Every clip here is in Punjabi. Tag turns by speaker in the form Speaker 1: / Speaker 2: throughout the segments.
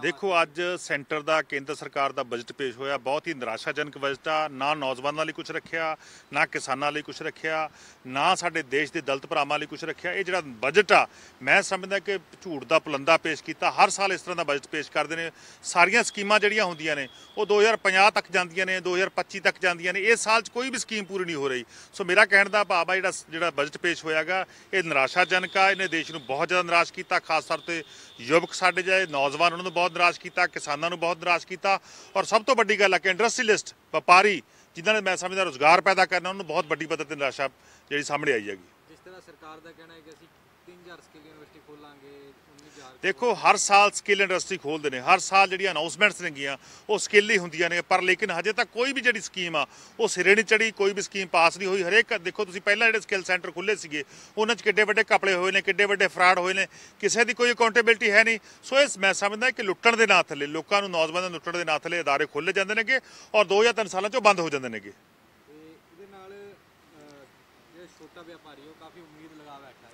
Speaker 1: ਦੇਖੋ ਅੱਜ ਸੈਂਟਰ ਦਾ ਕੇਂਦਰ ਸਰਕਾਰ ਦਾ ਬਜਟ ਪੇਸ਼ ਹੋਇਆ ਬਹੁਤ ਹੀ ਨਿਰਾਸ਼ਾਜਨਕ ਬਜਟ ਆ ਨਾ ਨੌਜਵਾਨਾਂ ਲਈ ਕੁਝ ਰੱਖਿਆ ਨਾ ਕਿਸਾਨਾਂ ਲਈ ਕੁਝ ਰੱਖਿਆ ਨਾ ਸਾਡੇ ਦੇਸ਼ ਦੇ ਦਲਤ ਭਰਾਵਾਂ ਲਈ ਕੁਝ ਰੱਖਿਆ ਇਹ ਜਿਹੜਾ ਬਜਟ ਆ ਮੈਂ ਸਮਝਦਾ ਕਿ ਝੂਠ ਦਾ ਪਲੰਦਾ ਪੇਸ਼ ਕੀਤਾ ਹਰ ਸਾਲ ਇਸ ਤਰ੍ਹਾਂ ਦਾ ਬਜਟ ਪੇਸ਼ ਕਰਦੇ ਨੇ ਸਾਰੀਆਂ ਸਕੀਮਾਂ ਜਿਹੜੀਆਂ ਹੁੰਦੀਆਂ ਨੇ ਉਹ 2050 ਤੱਕ ਜਾਂਦੀਆਂ ਨੇ 2025 ਤੱਕ ਜਾਂਦੀਆਂ ਨੇ ਇਸ ਸਾਲ 'ਚ ਕੋਈ ਵੀ ਸਕੀਮ ਪੂਰੀ ਨਹੀਂ ਹੋ ਰਹੀ ਸੋ ਮੇਰਾ ਕਹਿਣ ਦਾ ਭਾਵ ਆ ਜਿਹੜਾ ਜਿਹੜਾ ਬਜਟ ਪੇਸ਼ ਹੋਇਆਗਾ ਇਹ ਨਿਰਾਸ਼ਾਜਨਕ ਆ ਇਹਨੇ ਦੇਸ਼ ਨੂੰ ਬਹੁਤ ਜ਼ਿਆਦਾ ਨਿਰਾਸ਼ ਕੀਤਾ ਖਾਸ ਤੌਰ ਤੇ ਯੁਵਕ ਸਾਡੇ ਜਾਏ ਨੌਜਵਾਨ ਉਹਨਾਂ ਨੂੰ ਬਹੁਤ ਬਹੁਤ ਨਰਾਜ਼ ਕੀਤਾ ਕਿਸਾਨਾਂ ਨੂੰ ਬਹੁਤ ਨਰਾਜ਼ ਕੀਤਾ ਔਰ ਸਭ ਤੋਂ ਵੱਡੀ ਗੱਲ ਹੈ ਕਿ ਲਿਸਟ ਵਪਾਰੀ ਜਿਨ੍ਹਾਂ ਨੇ ਮੈਂ ਸਮਝਦਾ ਰੋਜ਼ਗਾਰ ਪੈਦਾ ਕਰਨਾ ਉਹਨੂੰ ਬਹੁਤ ਵੱਡੀ ਪੱਧਰ ਤੇ ਨਿਰਾਸ਼ਾ ਜਿਹੜੀ ਸਾਹਮਣੇ ਆਈ ਹੈਗੀ ਜਿਸ ਤਰ੍ਹਾਂ ਸਰਕਾਰ ਦਾ ਕਹਿਣਾ ਹੈ ਕਿ ਅਸੀਂ 3000 ਸਕਿੱਲ ਯੂਨੀਵਰਸਿਟੀ ਖੋਲਾਂਗੇ ਦੇਖੋ ਹਰ ਸਾਲ ਸਕਿੱਲ ਇੰਡਸਟਰੀ ਖੋਲਦੇ ਨੇ ਹਰ ਸਾਲ ਜਿਹੜੀਆਂ ਅਨਾਉਂਸਮੈਂਟਸ ਨੇਗੀਆਂ ਉਹ ਸਕਿੱਲ ਹੀ ਹੁੰਦੀਆਂ ਨੇ ਪਰ ਲੇਕਿਨ ਹਜੇ ਤੱਕ ਕੋਈ ਵੀ ਜਿਹੜੀ ਸਕੀਮ ਆ ਉਹ ਸਿਰੇ ਨਹੀਂ ਚੜੀ ਕੋਈ ਵੀ ਸਕੀਮ ਪਾਸ ਨਹੀਂ ਹੋਈ ਹਰੇਕ ਦੇਖੋ ਤੁਸੀਂ ਪਹਿਲਾਂ ਜਿਹੜੇ ਸਕਿੱਲ ਸੈਂਟਰ ਖੁੱਲੇ ਸੀਗੇ ਉਹਨਾਂ 'ਚ ਕਿੱਡੇ ਵੱਡੇ ਕਪੜੇ ਹੋਏ ਨੇ ਕਿੱਡੇ ਵੱਡੇ ਫਰਾਡ ਹੋਏ ਨੇ ਕਿਸੇ ਦੀ ਕੋਈ ਅਕਾਊਂਟੇਬਿਲਟੀ ਹੈ ਨਹੀਂ ਸੋ ਇਸ ਮੈਂ ਸਮਝਦਾ ਕਿ ਲੁੱਟਣ ਦੇ ਨਾਂ ਥੱਲੇ ਲੋਕਾਂ ਨੂੰ ਨੌਜਵਾਨਾਂ ਨੂੰ ਲੁੱਟਣ ਦੇ ਨਾਂ ਥੱਲੇ ادارے ਖੁੱਲੇ ਜਾਂਦੇ ਨੇਗੇ ਔਰ 2 ਜਾਂ 3 ਸਾਲਾਂ 'ਚੋਂ ਬੰਦ ਹੋ ਜਾਂਦੇ ਨੇਗੇ ਤੇ ਇਹਦੇ ਨਾਲ ਜਿਹੜਾ ਛੋਟਾ ਵਪਾਰੀ ਉਹ ਕਾਫੀ ਉਮੀਦ ਲਗਾ ਬੈਠਾ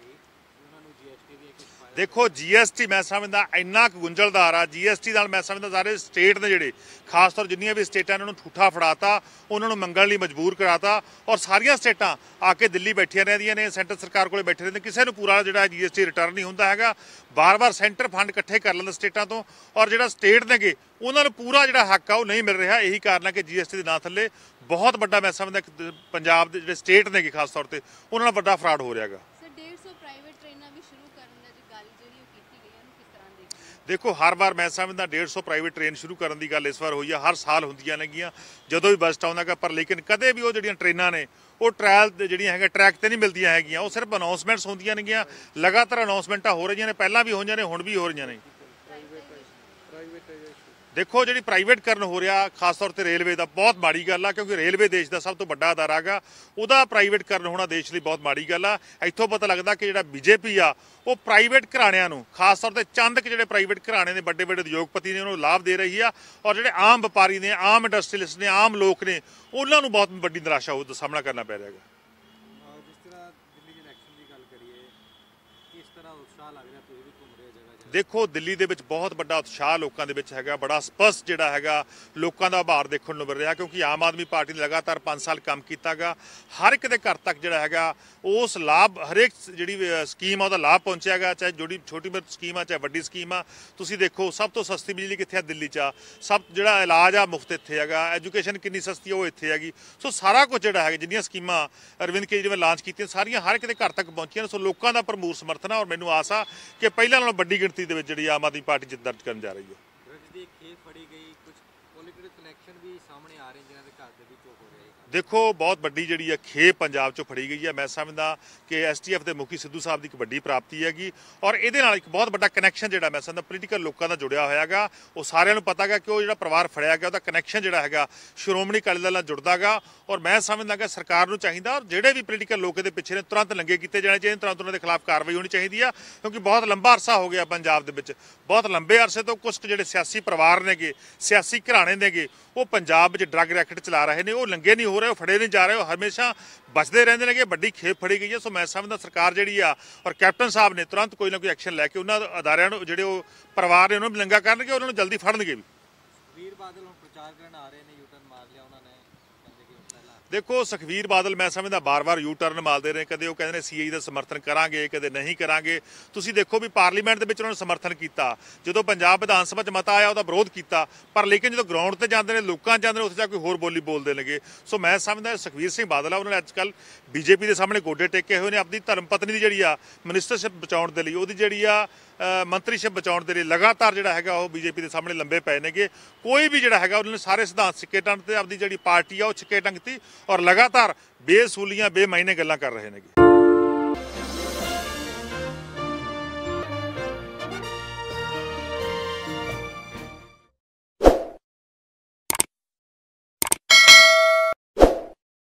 Speaker 1: ਦੇਖੋ ਜੀਐਸਟੀ ਮੈਂ ਸਮਝਦਾ ਇੰਨਾ ਗੁੰਝਲਦਾਰ ਆ ਜੀਐਸਟੀ ਨਾਲ ਮੈਂ ਸਮਝਦਾ ਸਾਰੇ ਸਟੇਟ ਨੇ ਜਿਹੜੇ ਖਾਸ ਤੌਰ ਜਿੰਨੀਆਂ ਵੀ ਸਟੇਟਾਂ ਨੇ ਉਹਨਾਂ ਨੂੰ ਠੂਠਾ ਫੜਾਤਾ ਉਹਨਾਂ ਨੂੰ ਮੰਗਣ ਲਈ ਮਜਬੂਰ ਕਰਾਤਾ ਔਰ ਸਾਰੀਆਂ ਸਟੇਟਾਂ ਆ ਕੇ ਦਿੱਲੀ ਬੈਠੀਆਂ ਰਹਿੰਦੀਆਂ ਨੇ ਸੈਂਟਰ ਸਰਕਾਰ ਕੋਲੇ ਬੈਠੇ ਰਹਿੰਦੇ ਕਿਸੇ ਨੂੰ ਪੂਰਾ ਜਿਹੜਾ ਜੀਐਸਟੀ ਰਿਟਰਨ ਨਹੀਂ ਹੁੰਦਾ ਹੈਗਾ ਬਾਰ-ਬਾਰ ਸੈਂਟਰ ਫੰਡ ਇਕੱਠੇ ਕਰ ਲੈਂਦੇ ਸਟੇਟਾਂ ਤੋਂ ਔਰ ਜਿਹੜਾ ਸਟੇਟ ਨੇਗੇ ਉਹਨਾਂ ਨੂੰ ਪੂਰਾ ਜਿਹੜਾ ਹੱਕ ਆ ਉਹ ਨਹੀਂ ਮਿਲ ਰਿਹਾ ਇਹੀ ਕਾਰਨ ਹੈ ਕਿ ਜੀਐਸਟੀ ਦੇ ਨਾਂ ਥੱਲੇ ਬਹੁਤ ਵੱਡਾ ਮੈਂ ਸਮਝਦਾ ਪੰਜਾਬ ਦੇ ਜਿਹੜੇ ਸਟੇਟ ਨੇਗੇ ਖਾਸ ਤੌਰ ਤੇ ਉਹਨਾਂ ਨਾਲ ਵੱਡਾ ਫਰਾਡ ਹੋ ਰਿਹਾ ਹੈਗਾ ਪ੍ਰਾਈਵੇਟ ਟ੍ਰੇਨਾਂ ਵੀ ਸ਼ੁਰੂ ਕਰਨ ਦਾ ਜੋ ਗੱਲ ਜਿਹੜੀ ਉਹ ਕੀਤੀ ਗਈ ਹੈ ਉਹਨੂੰ ਕਿਸ ਤਰ੍ਹਾਂ ਦੇਖਦੇ ਦੇਖੋ ਹਰ ਵਾਰ ਮੈਂ ਸਮਝਦਾ 150 ਪ੍ਰਾਈਵੇਟ ਟ੍ਰੇਨ ਸ਼ੁਰੂ ਕਰਨ ਦੀ ਗੱਲ ਇਸ ਵਾਰ ਹੋਈ ਆ ਹਰ ਸਾਲ ਹੁੰਦੀਆਂ ਨੇਗੀਆਂ ਜਦੋਂ ਵੀ ਬਜਟ ਆਉਂਦਾ ਹੈਗਾ ਪਰ ਲੇਕਿਨ ਕਦੇ ਵੀ ਉਹ ਜਿਹੜੀਆਂ ਟ੍ਰੇਨਾਂ ਨੇ ਉਹ ਟ੍ਰਾਇਲ ਜਿਹੜੀਆਂ ਹੈਗਾ ਟਰੈਕ ਤੇ ਨਹੀਂ ਮਿਲਦੀਆਂ ਹੈਗੀਆਂ ਉਹ ਸਿਰਫ ਅਨਾਉਂਸਮੈਂਟਸ ਹੁੰਦੀਆਂ ਨੇਗੀਆਂ ਲਗਾਤਾਰ ਅਨਾਉਂਸਮੈਂਟਾਂ ਹੋ ਰਹੀਆਂ ਨੇ ਪਹਿਲਾਂ ਵੀ ਹੋਈਆਂ ਨੇ ਹੁਣ ਵੀ ਹੋ ਰਹੀਆਂ ਨੇ ਦੇਖੋ ਜਿਹੜੀ ਪ੍ਰਾਈਵੇਟ ਕਰਨ ਹੋ ਰਿਹਾ ਖਾਸ ਤੌਰ ਤੇ ਰੇਲਵੇ ਦਾ ਬਹੁਤ ਮਾੜੀ ਗੱਲ ਆ ਕਿਉਂਕਿ ਰੇਲਵੇ ਦੇਸ਼ ਦਾ ਸਭ ਤੋਂ ਵੱਡਾ ਅਦਾਰਾ ਹੈਗਾ ਉਹਦਾ ਪ੍ਰਾਈਵੇਟ ਕਰਨ ਹੋਣਾ ਦੇਸ਼ ਲਈ ਬਹੁਤ ਮਾੜੀ ਗੱਲ ਆ ਇੱਥੋਂ ਪਤਾ ਲੱਗਦਾ ਕਿ ਜਿਹੜਾ ਬੀਜੇਪੀ ਆ ਉਹ ਪ੍ਰਾਈਵੇਟ ਘਰਾਣਿਆਂ ਨੂੰ ਖਾਸ ਤੌਰ ਤੇ ਚੰਦ ਕਿ ਜਿਹੜੇ ਪ੍ਰਾਈਵੇਟ ਘਰਾਣੇ ਦੇ ਵੱਡੇ ਵੱਡੇ ਉਦਯੋਗਪਤੀ ਨੇ ਉਹਨਾਂ ਨੂੰ ਲਾਭ ਦੇ ਰਹੀ ਆ ਔਰ ਜਿਹੜੇ ਆਮ ਵਪਾਰੀ ਨੇ ਆਮ ਇੰਡਸਟਰੀਲਿਸਟ ਨੇ ਆਮ ਲੋਕ ਨੇ ਉਹਨਾਂ ਨੂੰ ਬਹੁਤ ਵੱਡੀ ਨਿਰਾਸ਼ਾ ਉਹਦਾ ਸਾਹਮਣਾ ਕਰਨਾ ਪੈ ਰਿਹਾ ਹੈ ਜਿਸ ਤਰ੍ਹਾਂ ਦਿੱਲੀ ਇਲੈਕਸ਼ਨ ਦੀ ਗੱਲ ਕਰੀਏ ਇਸ ਤਰ੍ਹਾਂ ਉਤਸ਼ਾਹ ਲੱਗ ਰਿਹਾ ਤੁਸੀਂ ਵੀ ਘੁੰਮ ਰਹੇ ਜਗ੍ਹਾ ਦੇਖੋ ਦਿੱਲੀ ਦੇ ਵਿੱਚ ਬਹੁਤ ਵੱਡਾ ਉਤਸ਼ਾਹ ਲੋਕਾਂ ਦੇ ਵਿੱਚ ਹੈਗਾ ਬੜਾ ਸਪਸ਼ਟ ਜਿਹੜਾ ਹੈਗਾ ਲੋਕਾਂ ਦਾ ਆਭਾਰ ਦੇਖਣ ਨੂੰ ਮਿਲ ਰਿਹਾ ਕਿਉਂਕਿ ਆਮ ਆਦਮੀ ਪਾਰਟੀ ਨੇ ਲਗਾਤਾਰ 5 ਸਾਲ ਕੰਮ ਕੀਤਾਗਾ ਹਰ ਇੱਕ ਦੇ ਘਰ ਤੱਕ ਜਿਹੜਾ ਹੈਗਾ ਉਸ ਲਾਭ ਹਰੇਕ ਜਿਹੜੀ ਸਕੀਮ ਆ ਉਹਦਾ ਲਾਭ ਪਹੁੰਚਿਆਗਾ ਚਾਹੇ ਜੋੜੀ ਛੋਟੀ ਮੋਟੀ ਸਕੀਮ ਆ ਚਾਹੇ ਵੱਡੀ ਸਕੀਮ ਆ ਤੁਸੀਂ ਦੇਖੋ ਸਭ ਤੋਂ ਸਸਤੀ ਬਿਜਲੀ ਕਿੱਥੇ ਆ ਦਿੱਲੀ 'ਚ ਆ ਸਭ ਜਿਹੜਾ ਇਲਾਜ ਆ ਮੁਫਤ ਇੱਥੇ ਹੈਗਾ ਐਜੂਕੇਸ਼ਨ ਕਿੰਨੀ ਸਸਤੀ ਆ ਉਹ ਇੱਥੇ ਹੈਗੀ ਸੋ ਸਾਰਾ ਕੁਝ ਜਿਹੜਾ ਹੈਗਾ ਜਿੰਨੀਆਂ ਸਕੀਮਾਂ ਅਰਵਿੰਦ ਕੇਜਰੀਵਾਲ ਲਾਂਚ ਕੀਤੀਆਂ ਸਾਰੀਆਂ ਹਰ ਇੱਕ ਦੇ ਘਰ ਤੱਕ ਪਹੁੰਚੀਆਂ ਸੋ ਲੋਕਾਂ ਦਾ ਭਰਪੂਰ ਸਮਰਥਨ ਆ ਔਰ ਮੈਨੂੰ ਆਸ ਆ ਕਿ ਪਹਿਲਾਂ ਨਾਲੋਂ ਵੱਡੀ ਗਿਣਤੀ ਦੇ ਵਿੱਚ ਜਿਹੜੀ ਆਮ ਆਦਮੀ ਪਾਰਟੀ ਜਿੱਤ ਦਰਜ ਕਰਨ ਜਾ ਰਹੀ ਹੈ ਦੇਖੋ ਬਹੁਤ ਵੱਡੀ ਜਿਹੜੀ ਹੈ ਖੇ ਪੰਜਾਬ ਚੋਂ ਫੜੀ ਗਈ ਹੈ ਮੈਂ ਸਮਝਦਾ ਕਿ ਐਸਟੀਐਫ ਦੇ ਮੁਖੀ ਸਿੱਧੂ ਸਾਹਿਬ ਦੀ ਇੱਕ ਵੱਡੀ ਪ੍ਰਾਪਤੀ ਹੈਗੀ ਔਰ ਇਹਦੇ ਨਾਲ ਇੱਕ ਬਹੁਤ ਵੱਡਾ ਕਨੈਕਸ਼ਨ ਜਿਹੜਾ ਮੈਂ ਸਮਝਦਾ ਪੋਲੀਟੀਕਲ ਲੋਕਾਂ ਦਾ ਜੁੜਿਆ ਹੋਇਆਗਾ ਉਹ ਸਾਰਿਆਂ ਨੂੰ ਪਤਾਗਾ ਕਿ ਉਹ ਜਿਹੜਾ ਪਰਿਵਾਰ ਫੜਿਆ ਗਿਆ ਉਹਦਾ ਕਨੈਕਸ਼ਨ ਜਿਹੜਾ ਹੈਗਾ ਸ਼੍ਰੋਮਣੀ ਅਕਾਲੀ ਦਲ ਨਾਲ ਜੁੜਦਾਗਾ ਔਰ ਮੈਂ ਸਮਝਦਾ ਕਿ ਸਰਕਾਰ ਨੂੰ ਚਾਹੀਦਾ ਔਰ ਜਿਹੜੇ ਵੀ ਪੋਲੀਟੀਕਲ ਲੋਕ ਇਹਦੇ ਪਿੱਛੇ ਨੇ ਤੁਰੰਤ ਲੰਗੇ ਕੀਤੇ ਜਾਣੇ ਚਾਹੀਦੇ ਤੁਰੰਤ ਉਹਨਾਂ ਦੇ ਖਿਲਾਫ ਕਾਰਵਾਈ ਹੋਣੀ ਚਾਹੀਦੀ ਆ ਕਿਉਂਕਿ ਬਹੁਤ ਲੰਬਾ ਅਰਸਾ ਹੋ ਗਿਆ ਪੰਜਾਬ ਦੇ ਵਿੱਚ ਬਹੁਤ ਲੰਬੇ ਅਰਸੇ ਤੋਂ ਕੁਝ ਜਿਹੜੇ ਸਿਆਸੀ ਪਰਿਵਾਰ ਨੇਗੇ ਸਿਆਸੀ ਘਰਾਣੇ ਨੇਗੇ ਉਹ ਪੰਜਾਬ ਵਿੱਚ ਡਰੱਗ ਰੈਕਟ ਚਲਾ ਰਹੇ ਨੇ ਉਹ ਲੰਗੇ ਨਹੀਂ ਹੋ ਰਹੇ ਹੋ ਫੜੇ ਨਹੀਂ ਜਾ ਰਹੇ ਹੋ ਹਮੇਸ਼ਾ ਬਚਦੇ ਰਹਿੰਦੇ ਨੇ ਕਿ ਵੱਡੀ ਖੇਪ ਫੜੀ ਗਈ ਹੈ ਸੋ ਮੈਂ ਸਮਝਦਾ ਸਰਕਾਰ ਜਿਹੜੀ ਆ ਔਰ ਕੈਪਟਨ ਸਾਹਿਬ ਨੇ ਤੁਰੰਤ ਕੋਈ ਨਾ ਕੋਈ ਐਕਸ਼ਨ ਲੈ ਕੇ ਉਹਨਾਂ ਅਦਾਰਿਆਂ ਨੂੰ ਜਿਹੜੇ ਉਹ ਪਰਿਵਾਰ ਨੇ ਉਹਨਾਂ ਨੂੰ ਲੰਗਾ ਕਰਨਗੇ ਉਹਨਾਂ ਨੂੰ ਜਲਦੀ ਫੜਨਗੇ ਵੀ ਵੀਰ ਬਾਦਲ ਹੁਣ ਪ੍ਰਚਾਰ ਕਰਨ ਆ ਰਹੇ ਨੇ ਯੂਟਰਨ ਮਾਰ ਲਿਆ ਦੇਖੋ ਸੁਖਵੀਰ ਬਾਦਲ ਮੈਂ ਸਮਝਦਾ ਬਾਰ-ਬਾਰ ਯੂ ਟਰਨ ਮਾਲਦੇ ਰਹੇ ਕਦੇ ਉਹ ਕਹਿੰਦੇ ਨੇ ਸੀਏ ਦਾ ਸਮਰਥਨ ਕਰਾਂਗੇ ਕਦੇ ਨਹੀਂ ਕਰਾਂਗੇ ਤੁਸੀਂ ਦੇਖੋ ਵੀ ਪਾਰਲੀਮੈਂਟ ਦੇ ਵਿੱਚ ਉਹਨਾਂ ਨੇ ਸਮਰਥਨ ਕੀਤਾ ਜਦੋਂ ਪੰਜਾਬ ਵਿਧਾਨ ਸਭਾ 'ਚ ਮਤਾ ਆਇਆ ਉਹਦਾ ਵਿਰੋਧ ਕੀਤਾ ਪਰ ਲੇਕਿਨ ਜਦੋਂ ਗਰਾਊਂਡ ਤੇ ਜਾਂਦੇ ਨੇ ਲੋਕਾਂ ਜਾਂਦੇ ਨੇ ਉੱਥੇ ਜਾ ਕੋਈ ਹੋਰ ਬੋਲੀ ਬੋਲਦੇ ਨੇਗੇ ਸੋ ਮੈਂ ਸਮਝਦਾ ਸੁਖਵੀਰ ਸਿੰਘ ਬਾਦਲ ਆ ਉਹਨਾਂ ਨੇ ਅੱਜਕੱਲ ਬੀਜੇਪੀ ਦੇ ਸਾਹਮਣੇ ਗੋਡੇ ਟੇਕੇ ਹੋਏ ਨੇ ਆਪਣੀ ਧਰਮ ਪਤਨੀ ਦੀ ਜਿਹੜੀ ਆ ਮਿਨਿਸਟਰਸ਼ਿਪ ਬਚਾਉਣ ਦੇ ਲਈ ਉਹਦੀ ਜਿਹੜੀ ਆ ਮੰਤਰੀਸ਼ਿਪ ਬਚਾਉਣ ਦੇ ਲਈ ਲਗਾਤਾਰ ਜਿਹੜਾ ਹੈਗਾ ਉਹ ਬੀਜੇਪੀ ਦੇ ਸਾਹਮਣੇ ਲੰਬੇ ਪਏ ਨੇਗੇ ਕੋਈ ਵੀ ਜਿਹੜਾ ਹੈਗਾ ਉਹਨਾਂ ਨੇ ਸਾਰੇ ਸਿਧਾਂਤ ਸਿੱਕੇ ਤੇ ਆਪਣੀ ਜਿਹੜੀ ਪਾਰਟੀ ਆ ਉਹ ਸਿੱਕੇ ਟੰਗਤੀ ਔਰ ਲਗਾਤਾਰ ਬੇਸੂਲੀਆਂ ਬੇਮਾਇਨੇ ਗੱਲਾਂ ਕਰ ਰਹੇ ਨੇ